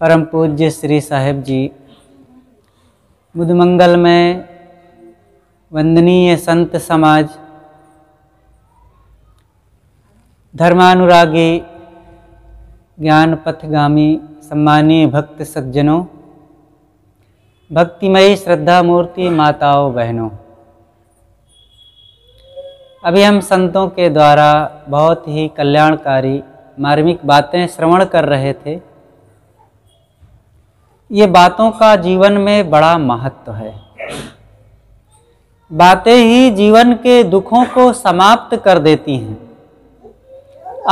परम पूज्य श्री साहेब जी बुधमंगल में वंदनीय संत समाज धर्मानुरागी ज्ञान पथगामी सम्मानीय भक्त सज्जनों भक्तिमयी श्रद्धा मूर्ति माताओं बहनों अभी हम संतों के द्वारा बहुत ही कल्याणकारी मार्मिक बातें श्रवण कर रहे थे ये बातों का जीवन में बड़ा महत्व है बातें ही जीवन के दुखों को समाप्त कर देती हैं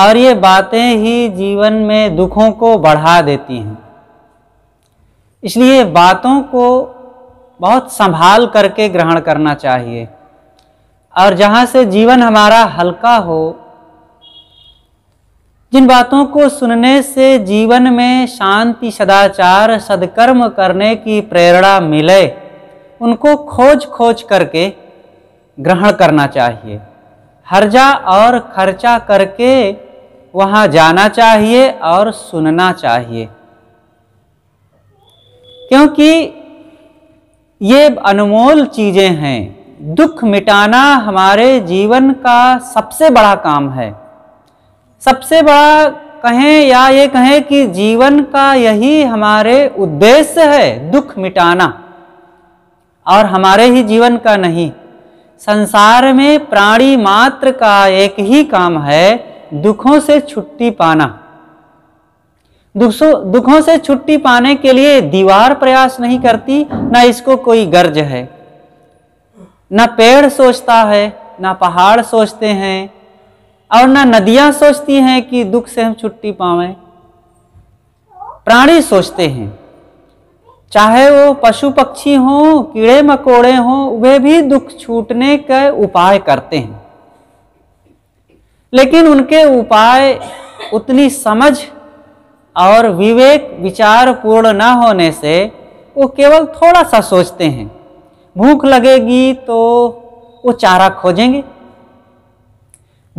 और ये बातें ही जीवन में दुखों को बढ़ा देती हैं इसलिए बातों को बहुत संभाल करके ग्रहण करना चाहिए और जहाँ से जीवन हमारा हल्का हो जिन बातों को सुनने से जीवन में शांति सदाचार सदकर्म करने की प्रेरणा मिले उनको खोज खोज करके ग्रहण करना चाहिए हर्जा और खर्चा करके वहाँ जाना चाहिए और सुनना चाहिए क्योंकि ये अनमोल चीज़ें हैं दुख मिटाना हमारे जीवन का सबसे बड़ा काम है सबसे बड़ा कहें या ये कहें कि जीवन का यही हमारे उद्देश्य है दुख मिटाना और हमारे ही जीवन का नहीं संसार में प्राणी मात्र का एक ही काम है दुखों से छुट्टी पाना दुखों से छुट्टी पाने के लिए दीवार प्रयास नहीं करती ना इसको कोई गर्ज है ना पेड़ सोचता है ना पहाड़ सोचते हैं और ना नदियां सोचती हैं कि दुख से हम छुट्टी पावे प्राणी सोचते हैं चाहे वो पशु पक्षी हों कीड़े मकोड़े हों वे भी दुख छूटने के उपाय करते हैं लेकिन उनके उपाय उतनी समझ और विवेक विचार पूर्ण ना होने से वो केवल थोड़ा सा सोचते हैं भूख लगेगी तो वो चारा खोजेंगे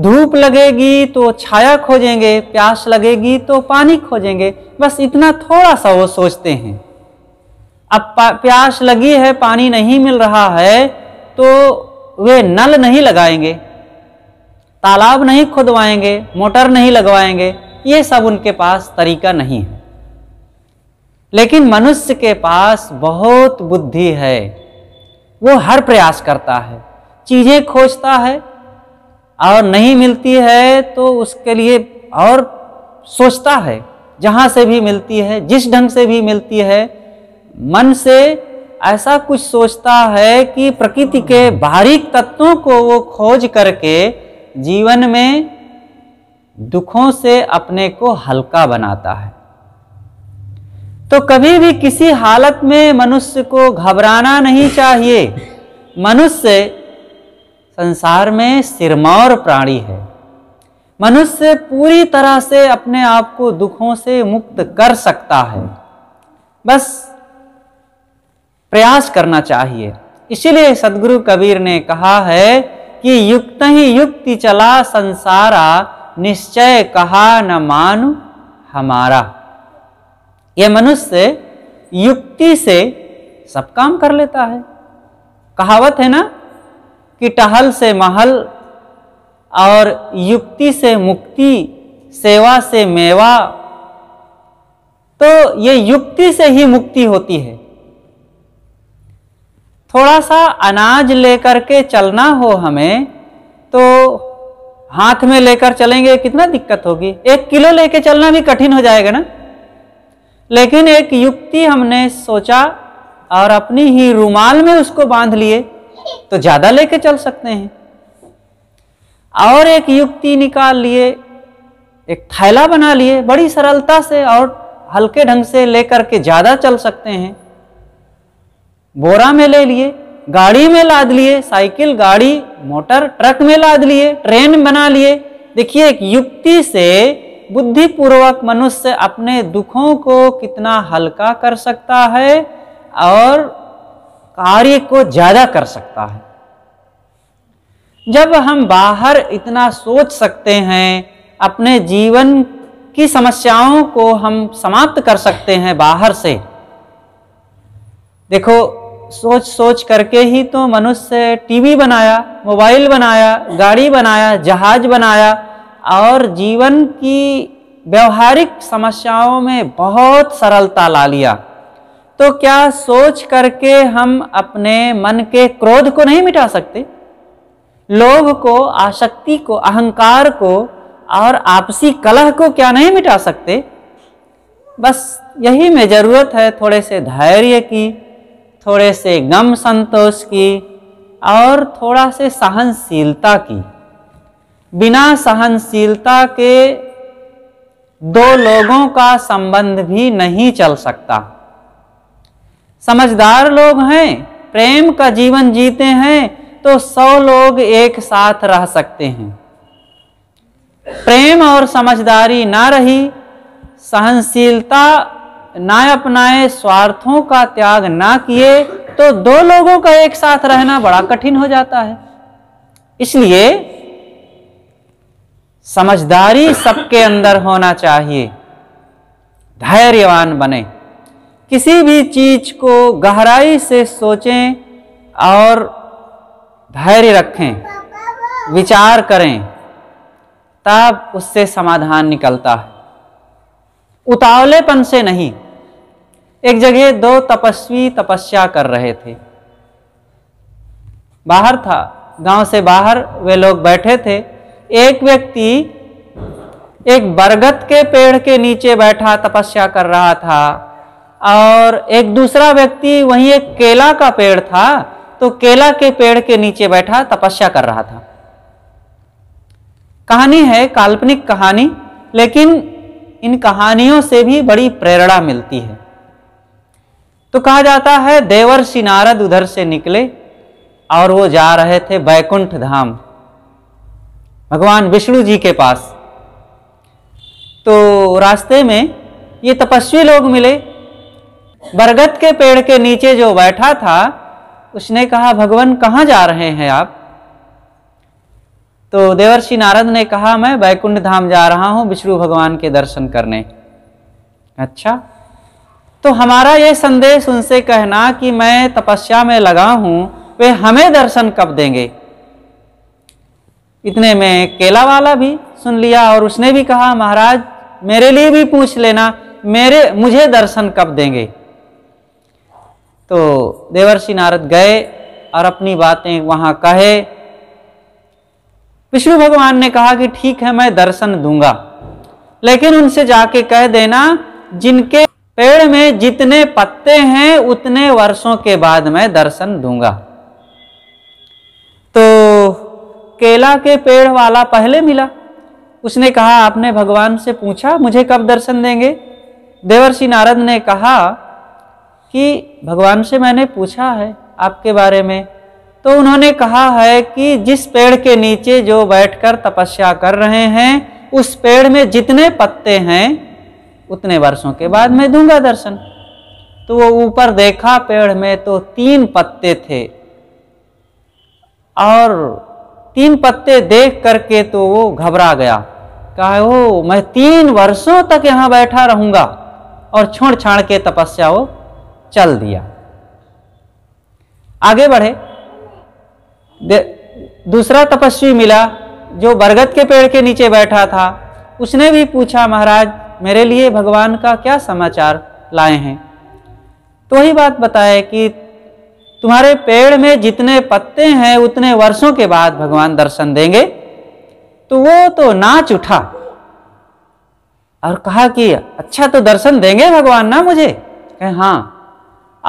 धूप लगेगी तो छाया खोजेंगे प्यास लगेगी तो पानी खोजेंगे बस इतना थोड़ा सा वो सोचते हैं अब प्यास लगी है पानी नहीं मिल रहा है तो वे नल नहीं लगाएंगे तालाब नहीं खुदवाएंगे मोटर नहीं लगवाएंगे ये सब उनके पास तरीका नहीं है लेकिन मनुष्य के पास बहुत बुद्धि है वो हर प्रयास करता है चीज़ें खोजता है और नहीं मिलती है तो उसके लिए और सोचता है जहाँ से भी मिलती है जिस ढंग से भी मिलती है मन से ऐसा कुछ सोचता है कि प्रकृति के बाहरी तत्वों को वो खोज करके जीवन में दुखों से अपने को हल्का बनाता है तो कभी भी किसी हालत में मनुष्य को घबराना नहीं चाहिए मनुष्य संसार में सिरमौर प्राणी है मनुष्य पूरी तरह से अपने आप को दुखों से मुक्त कर सकता है बस प्रयास करना चाहिए इसीलिए सदगुरु कबीर ने कहा है कि युक्त ही युक्ति चला संसारा निश्चय कहा न मान हमारा यह मनुष्य युक्ति से सब काम कर लेता है कहावत है ना कि टहल से महल और युक्ति से मुक्ति सेवा से मेवा तो ये युक्ति से ही मुक्ति होती है थोड़ा सा अनाज लेकर के चलना हो हमें तो हाथ में लेकर चलेंगे कितना दिक्कत होगी एक किलो लेके चलना भी कठिन हो जाएगा ना लेकिन एक युक्ति हमने सोचा और अपनी ही रुमाल में उसको बांध लिए तो ज़्यादा लेके चल सकते हैं और एक युक्ति निकाल लिए एक थैला बना लिए बड़ी सरलता से और हल्के ढंग से लेकर के ज़्यादा चल सकते हैं बोरा में ले लिए गाड़ी में लाद लिए साइकिल गाड़ी मोटर ट्रक में लाद लिए ट्रेन बना लिए देखिए एक युक्ति से बुद्धिपूर्वक मनुष्य अपने दुखों को कितना हल्का कर सकता है और कार्य को ज्यादा कर सकता है जब हम बाहर इतना सोच सकते हैं अपने जीवन की समस्याओं को हम समाप्त कर सकते हैं बाहर से देखो सोच सोच करके ही तो मनुष्य टीवी बनाया मोबाइल बनाया गाड़ी बनाया जहाज बनाया और जीवन की व्यवहारिक समस्याओं में बहुत सरलता ला लिया तो क्या सोच करके हम अपने मन के क्रोध को नहीं मिटा सकते लोभ को आसक्ति को अहंकार को और आपसी कलह को क्या नहीं मिटा सकते बस यही में ज़रूरत है थोड़े से धैर्य की थोड़े से गम संतोष की और थोड़ा से सहनशीलता की बिना सहनशीलता के दो लोगों का संबंध भी नहीं चल सकता समझदार लोग हैं प्रेम का जीवन जीते हैं तो सौ लोग एक साथ रह सकते हैं प्रेम और समझदारी ना रही सहनशीलता ना अपनाए स्वार्थों का त्याग ना किए तो दो लोगों का एक साथ रहना बड़ा कठिन हो जाता है इसलिए समझदारी सबके अंदर होना चाहिए धैर्यवान बने किसी भी चीज को गहराई से सोचें और धैर्य रखें विचार करें तब उससे समाधान निकलता है उतावलेपन से नहीं एक जगह दो तपस्वी तपस्या कर रहे थे बाहर था गांव से बाहर वे लोग बैठे थे एक व्यक्ति एक बरगद के पेड़ के नीचे बैठा तपस्या कर रहा था और एक दूसरा व्यक्ति वहीं एक केला का पेड़ था तो केला के पेड़ के नीचे बैठा तपस्या कर रहा था कहानी है काल्पनिक कहानी लेकिन इन कहानियों से भी बड़ी प्रेरणा मिलती है तो कहा जाता है देवर सिनारद उधर से निकले और वो जा रहे थे बैकुंठ धाम भगवान विष्णु जी के पास तो रास्ते में ये तपस्वी लोग मिले बरगद के पेड़ के नीचे जो बैठा था उसने कहा भगवान कहाँ जा रहे हैं आप तो देवर्षि नारद ने कहा मैं बैकुंड धाम जा रहा हूँ विष्णु भगवान के दर्शन करने अच्छा तो हमारा यह संदेश उनसे कहना कि मैं तपस्या में लगा हूँ वे हमें दर्शन कब देंगे इतने में केला वाला भी सुन लिया और उसने भी कहा महाराज मेरे लिए भी पूछ लेना मेरे मुझे दर्शन कब देंगे तो देवर्षि नारद गए और अपनी बातें वहां कहे विष्णु भगवान ने कहा कि ठीक है मैं दर्शन दूंगा लेकिन उनसे जाके कह देना जिनके पेड़ में जितने पत्ते हैं उतने वर्षों के बाद मैं दर्शन दूंगा तो केला के पेड़ वाला पहले मिला उसने कहा आपने भगवान से पूछा मुझे कब दर्शन देंगे देवर्षि नारद ने कहा कि भगवान से मैंने पूछा है आपके बारे में तो उन्होंने कहा है कि जिस पेड़ के नीचे जो बैठकर तपस्या कर रहे हैं उस पेड़ में जितने पत्ते हैं उतने वर्षों के बाद मैं दूंगा दर्शन तो वो ऊपर देखा पेड़ में तो तीन पत्ते थे और तीन पत्ते देख करके तो वो घबरा गया कहा ओ मैं तीन वर्षों तक यहाँ बैठा रहूँगा और छोड़ छाड़ के तपस्या वो चल दिया आगे बढ़े दूसरा तपस्वी मिला जो बरगद के पेड़ के नीचे बैठा था उसने भी पूछा महाराज मेरे लिए भगवान का क्या समाचार लाए हैं तो ही बात बताए कि तुम्हारे पेड़ में जितने पत्ते हैं उतने वर्षों के बाद भगवान दर्शन देंगे तो वो तो नाच उठा और कहा कि अच्छा तो दर्शन देंगे भगवान ना मुझे कहे हाँ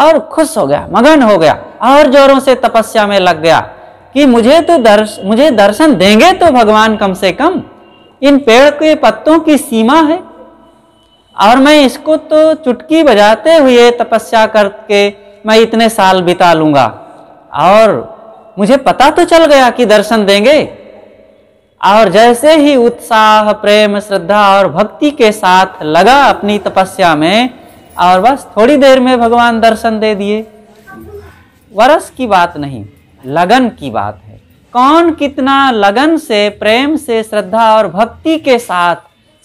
और खुश हो गया मगन हो गया और जोरों से तपस्या में लग गया कि मुझे तो दर्श मुझे दर्शन देंगे तो भगवान कम से कम इन पेड़ के पत्तों की सीमा है और मैं इसको तो चुटकी बजाते हुए तपस्या करके मैं इतने साल बिता लूंगा और मुझे पता तो चल गया कि दर्शन देंगे और जैसे ही उत्साह प्रेम श्रद्धा और भक्ति के साथ लगा अपनी तपस्या में और बस थोड़ी देर में भगवान दर्शन दे दिए वरस की बात नहीं लगन की बात है कौन कितना लगन से प्रेम से श्रद्धा और भक्ति के साथ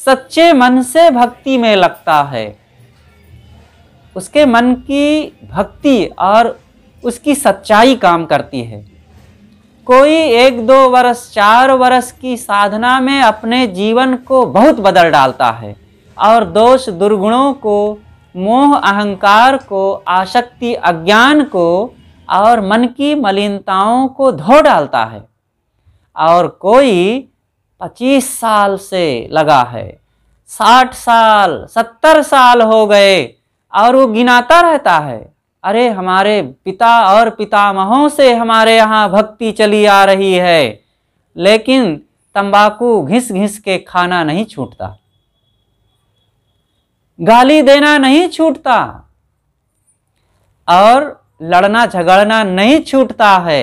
सच्चे मन से भक्ति में लगता है उसके मन की भक्ति और उसकी सच्चाई काम करती है कोई एक दो वर्ष चार वर्ष की साधना में अपने जीवन को बहुत बदल डालता है और दोष दुर्गुणों को मोह अहंकार को आसक्ति अज्ञान को और मन की मलिनताओं को धो डालता है और कोई पच्चीस साल से लगा है साठ साल सत्तर साल हो गए और वो गिनाता रहता है अरे हमारे पिता और पितामहों से हमारे यहाँ भक्ति चली आ रही है लेकिन तंबाकू घिस घिस के खाना नहीं छूटता गाली देना नहीं छूटता और लड़ना झगड़ना नहीं छूटता है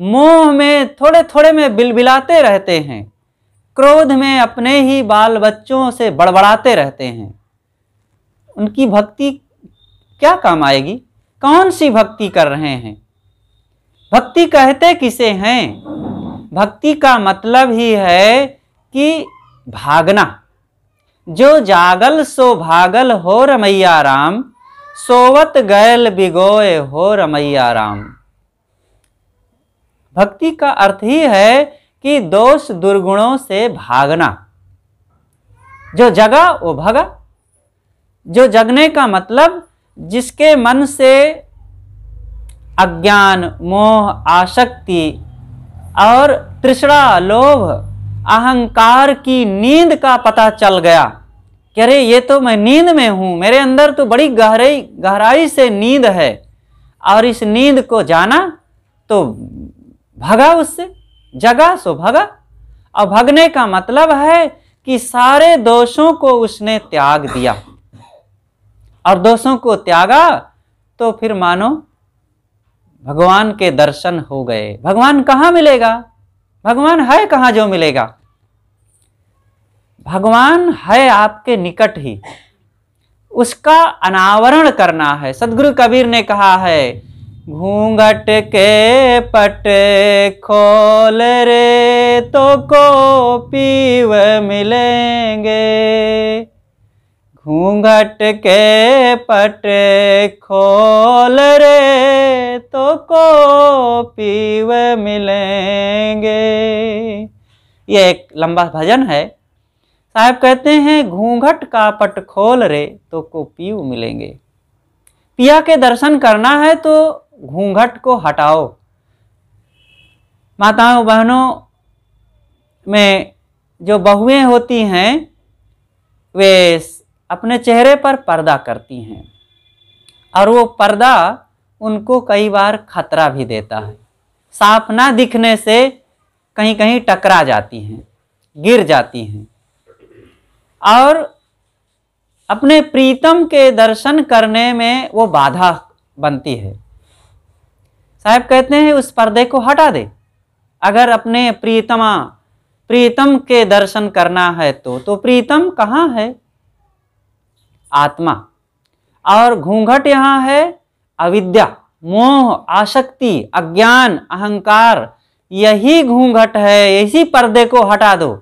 मोह में थोड़े थोड़े में बिलबिलाते रहते हैं क्रोध में अपने ही बाल बच्चों से बड़बड़ाते रहते हैं उनकी भक्ति क्या काम आएगी कौन सी भक्ति कर रहे हैं भक्ति कहते किसे हैं भक्ति का मतलब ही है कि भागना जो जागल सो भागल हो रमैया राम सोवत गैल बिगोए हो रमैया राम भक्ति का अर्थ ही है कि दोष दुर्गुणों से भागना जो जगा वो भगा जो जगने का मतलब जिसके मन से अज्ञान मोह आसक्ति और तृष्णा लोभ अहंकार की नींद का पता चल गया कि अरे ये तो मैं नींद में हूँ मेरे अंदर तो बड़ी गहराई गहराई से नींद है और इस नींद को जाना तो भगा उससे जगा सो भगा और भगने का मतलब है कि सारे दोषों को उसने त्याग दिया और दोषों को त्यागा तो फिर मानो भगवान के दर्शन हो गए भगवान कहाँ मिलेगा भगवान है कहाँ जो मिलेगा भगवान है आपके निकट ही उसका अनावरण करना है सदगुरु कबीर ने कहा है घूंघट के पट खोल रे तो को पीव मिलेंगे घूंघट के पट खोल रे तो को पीव मिलेंगे ये एक लंबा भजन है साहब कहते हैं घूंघट का पट खोल रे तो कोपियू मिलेंगे पिया के दर्शन करना है तो घूंघट को हटाओ माताओं बहनों में जो बहुएं होती हैं वे अपने चेहरे पर पर्दा करती हैं और वो पर्दा उनको कई बार खतरा भी देता है साफ ना दिखने से कहीं कहीं टकरा जाती हैं गिर जाती हैं और अपने प्रीतम के दर्शन करने में वो बाधा बनती है साहब कहते हैं उस पर्दे को हटा दे अगर अपने प्रीतमा प्रीतम के दर्शन करना है तो तो प्रीतम कहाँ है आत्मा और घूंघट यहाँ है अविद्या मोह आसक्ति अज्ञान अहंकार यही घूंघट है इसी पर्दे को हटा दो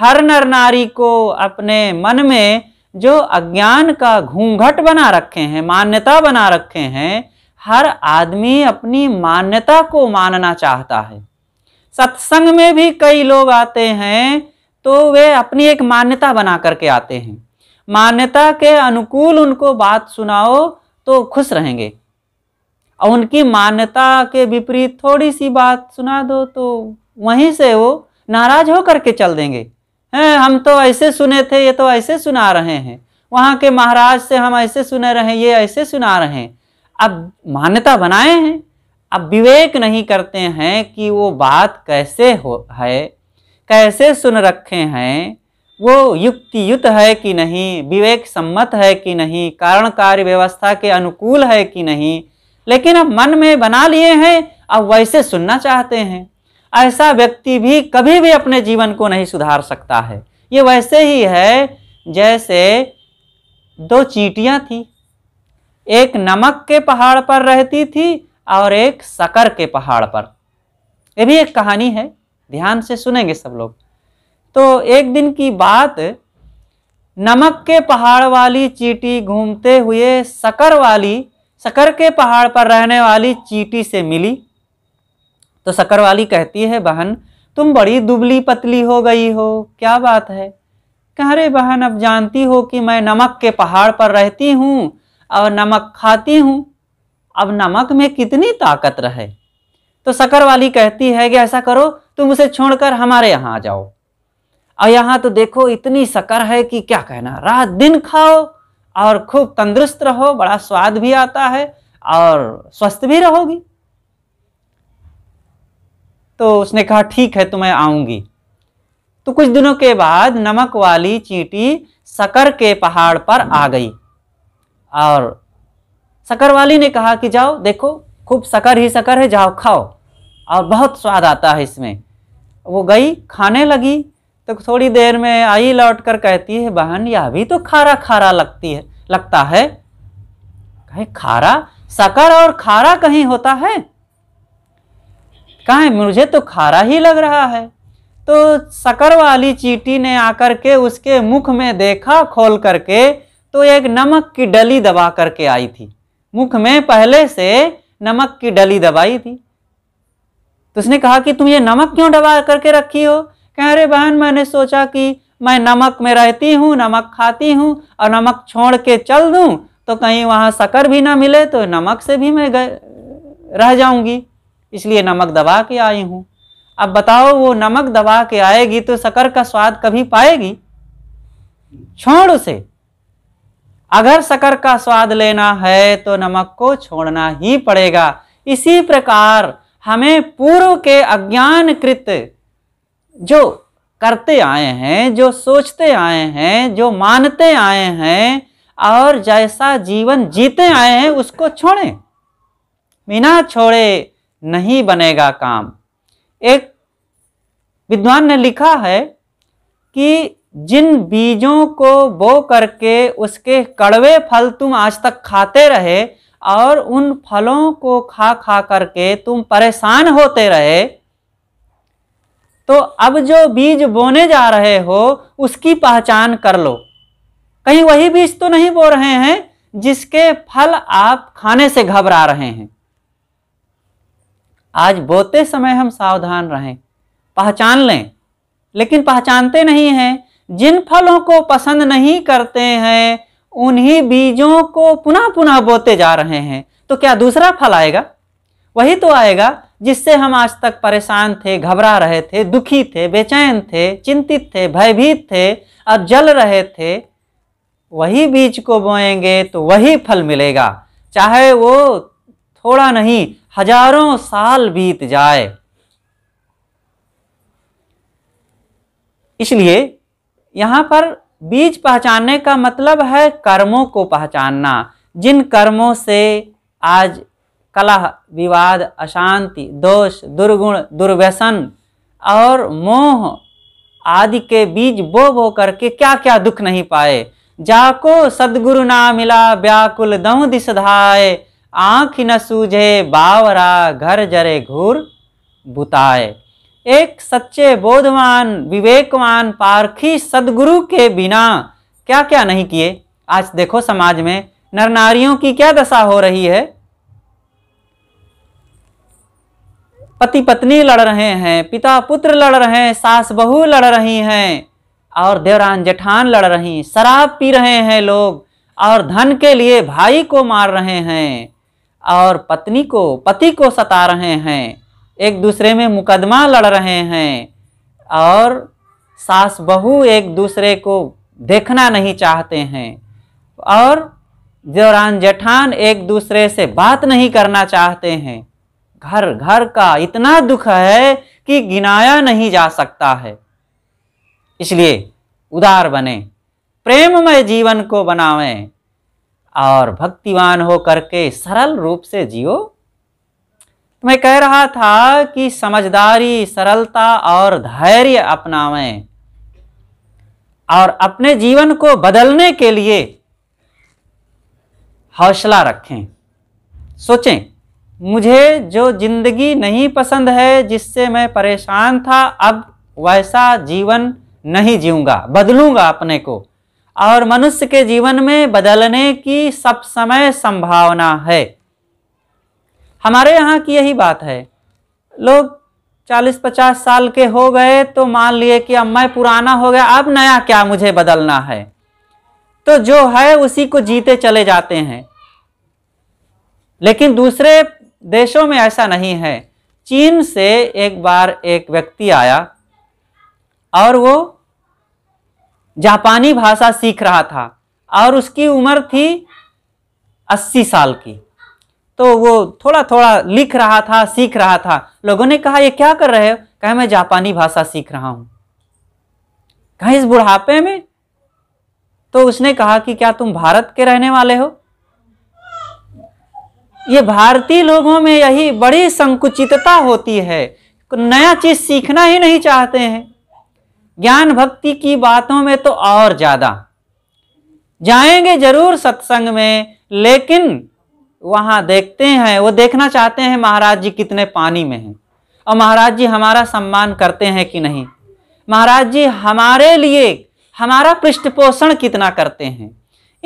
हर नर नारी को अपने मन में जो अज्ञान का घूंघट बना रखे हैं मान्यता बना रखे हैं हर आदमी अपनी मान्यता को मानना चाहता है सत्संग में भी कई लोग आते हैं तो वे अपनी एक मान्यता बना करके आते हैं मान्यता के अनुकूल उनको बात सुनाओ तो खुश रहेंगे और उनकी मान्यता के विपरीत थोड़ी सी बात सुना दो तो वहीं से वो नाराज होकर के चल देंगे हैं हम तो ऐसे सुने थे ये तो ऐसे सुना रहे हैं वहाँ के महाराज से हम ऐसे सुने रहे हैं ये ऐसे सुना रहे हैं अब मान्यता बनाए हैं अब विवेक नहीं करते हैं कि वो बात कैसे हो है कैसे सुन रखे हैं वो युक्ति युक्त है कि नहीं विवेक सम्मत है कि नहीं कारण कार्य व्यवस्था के अनुकूल है कि नहीं लेकिन अब मन में बना लिए हैं अब वैसे सुनना चाहते हैं ऐसा व्यक्ति भी कभी भी अपने जीवन को नहीं सुधार सकता है ये वैसे ही है जैसे दो चीटियाँ थी एक नमक के पहाड़ पर रहती थी और एक शकर के पहाड़ पर ये भी एक कहानी है ध्यान से सुनेंगे सब लोग तो एक दिन की बात नमक के पहाड़ वाली चीटी घूमते हुए शकर वाली शकर के पहाड़ पर रहने वाली चीटी से मिली तो शक्कर वाली कहती है बहन तुम बड़ी दुबली पतली हो गई हो क्या बात है कह रे बहन अब जानती हो कि मैं नमक के पहाड़ पर रहती हूँ और नमक खाती हूँ अब नमक में कितनी ताकत रहे तो शक्कर वाली कहती है कि ऐसा करो तुम उसे छोड़कर हमारे यहाँ आ जाओ और यहाँ तो देखो इतनी शक्कर है कि क्या कहना रात दिन खाओ और खूब तंदुरुस्त रहो बड़ा स्वाद भी आता है और स्वस्थ भी रहोगी तो उसने कहा ठीक है तो मैं आऊँगी तो कुछ दिनों के बाद नमक वाली चींटी सकर के पहाड़ पर आ गई और सकर वाली ने कहा कि जाओ देखो खूब सकर ही सकर है जाओ खाओ और बहुत स्वाद आता है इसमें वो गई खाने लगी तो थोड़ी देर में आई लौट कर कहती है बहन यह भी तो खारा खारा लगती है लगता है कहे खारा सकर और खारा कहीं होता है कहा मुझे तो खारा ही लग रहा है तो शकर वाली चीटी ने आकर के उसके मुख में देखा खोल करके तो एक नमक की डली दबा करके आई थी मुख में पहले से नमक की डली दबाई थी तो उसने कहा कि तुम ये नमक क्यों दबा करके रखी हो कह रहे बहन मैंने सोचा कि मैं नमक में रहती हूँ नमक खाती हूँ और नमक छोड़ के चल दूँ तो कहीं वहाँ शकर भी ना मिले तो नमक से भी मैं रह जाऊँगी इसलिए नमक दबा के आई हूँ अब बताओ वो नमक दबा के आएगी तो शकर का स्वाद कभी पाएगी छोड़ उसे अगर शकर का स्वाद लेना है तो नमक को छोड़ना ही पड़ेगा इसी प्रकार हमें पूर्व के अज्ञान कृत जो करते आए हैं जो सोचते आए हैं जो मानते आए हैं और जैसा जीवन जीते आए हैं उसको छोड़ें बिना छोड़े नहीं बनेगा काम एक विद्वान ने लिखा है कि जिन बीजों को बो करके उसके कड़वे फल तुम आज तक खाते रहे और उन फलों को खा खा करके तुम परेशान होते रहे तो अब जो बीज बोने जा रहे हो उसकी पहचान कर लो कहीं वही बीज तो नहीं बो रहे हैं जिसके फल आप खाने से घबरा रहे हैं आज बोते समय हम सावधान रहें पहचान लें लेकिन पहचानते नहीं हैं जिन फलों को पसंद नहीं करते हैं उन्हीं बीजों को पुनः पुनः बोते जा रहे हैं तो क्या दूसरा फल आएगा वही तो आएगा जिससे हम आज तक परेशान थे घबरा रहे थे दुखी थे बेचैन थे चिंतित थे भयभीत थे अब जल रहे थे वही बीज को बोएंगे तो वही फल मिलेगा चाहे वो थोड़ा नहीं हजारों साल बीत जाए इसलिए यहाँ पर बीज पहचानने का मतलब है कर्मों को पहचानना जिन कर्मों से आज कलह विवाद अशांति दोष दुर्गुण दुर्व्यसन और मोह आदि के बीज बो बो करके क्या क्या दुख नहीं पाए जाको सदगुरु ना मिला व्याकुल दम दिशाए आँख न सूझे बावरा घर जरे घूर बुताए एक सच्चे बोधवान विवेकवान पारखी सदगुरु के बिना क्या क्या नहीं किए आज देखो समाज में नर नारियों की क्या दशा हो रही है पति पत्नी लड़ रहे हैं पिता पुत्र लड़ रहे हैं सास बहू लड़ रही हैं और देवरान जेठान लड़ रही शराब पी रहे हैं लोग और धन के लिए भाई को मार रहे हैं और पत्नी को पति को सता रहे हैं एक दूसरे में मुकदमा लड़ रहे हैं और सास बहू एक दूसरे को देखना नहीं चाहते हैं और दौरान जेठान एक दूसरे से बात नहीं करना चाहते हैं घर घर का इतना दुख है कि गिनाया नहीं जा सकता है इसलिए उदार बने प्रेममय जीवन को बनावें और भक्तिवान हो करके सरल रूप से जियो तो मैं कह रहा था कि समझदारी सरलता और धैर्य अपनावें और अपने जीवन को बदलने के लिए हौसला रखें सोचें मुझे जो जिंदगी नहीं पसंद है जिससे मैं परेशान था अब वैसा जीवन नहीं जीऊँगा बदलूँगा अपने को और मनुष्य के जीवन में बदलने की सब समय संभावना है हमारे यहाँ की यही बात है लोग 40-50 साल के हो गए तो मान लिए कि अब मैं पुराना हो गया अब नया क्या मुझे बदलना है तो जो है उसी को जीते चले जाते हैं लेकिन दूसरे देशों में ऐसा नहीं है चीन से एक बार एक व्यक्ति आया और वो जापानी भाषा सीख रहा था और उसकी उम्र थी अस्सी साल की तो वो थोड़ा थोड़ा लिख रहा था सीख रहा था लोगों ने कहा ये क्या कर रहे हो कहे मैं जापानी भाषा सीख रहा हूँ कहा इस बुढ़ापे में तो उसने कहा कि क्या तुम भारत के रहने वाले हो ये भारतीय लोगों में यही बड़ी संकुचितता होती है नया चीज सीखना ही नहीं चाहते हैं ज्ञान भक्ति की बातों में तो और ज्यादा जाएंगे जरूर सत्संग में लेकिन वहां देखते हैं वो देखना चाहते हैं महाराज जी कितने पानी में हैं और महाराज जी हमारा सम्मान करते हैं कि नहीं महाराज जी हमारे लिए हमारा पृष्ठपोषण कितना करते हैं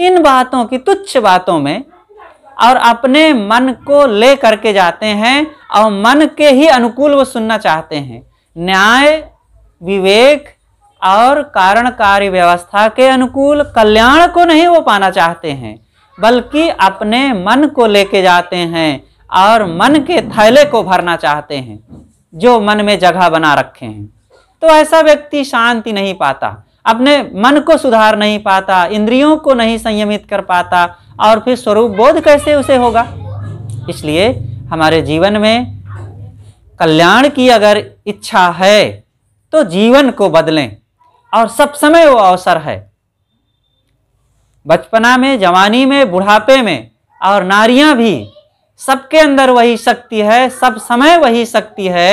इन बातों की तुच्छ बातों में और अपने मन को ले करके जाते हैं और मन के ही अनुकूल वो सुनना चाहते हैं न्याय विवेक और कारण कार्य व्यवस्था के अनुकूल कल्याण को नहीं वो पाना चाहते हैं बल्कि अपने मन को लेके जाते हैं और मन के थैले को भरना चाहते हैं जो मन में जगह बना रखे हैं तो ऐसा व्यक्ति शांति नहीं पाता अपने मन को सुधार नहीं पाता इंद्रियों को नहीं संयमित कर पाता और फिर स्वरूप बोध कैसे उसे होगा इसलिए हमारे जीवन में कल्याण की अगर इच्छा है तो जीवन को बदलें और सब समय वो अवसर है बचपना में जवानी में बुढ़ापे में और नारियां भी सबके अंदर वही शक्ति है सब समय वही शक्ति है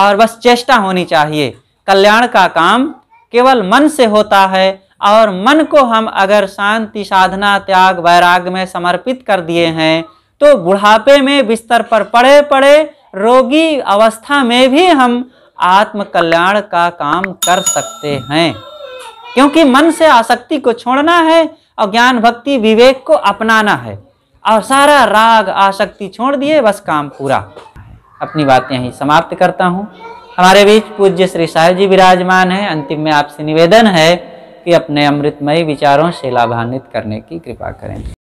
और बस चेष्टा होनी चाहिए कल्याण का काम केवल मन से होता है और मन को हम अगर शांति साधना त्याग वैराग में समर्पित कर दिए हैं तो बुढ़ापे में बिस्तर पर पड़े पड़े रोगी अवस्था में भी हम आत्म कल्याण का काम कर सकते हैं क्योंकि मन से आसक्ति को छोड़ना है और ज्ञान भक्ति विवेक को अपनाना है और सारा राग आसक्ति छोड़ दिए बस काम पूरा अपनी बात यहीं समाप्त करता हूँ हमारे बीच पूज्य श्री साहब जी विराजमान हैं अंतिम में आपसे निवेदन है कि अपने अमृतमय विचारों से लाभान्वित करने की कृपा करें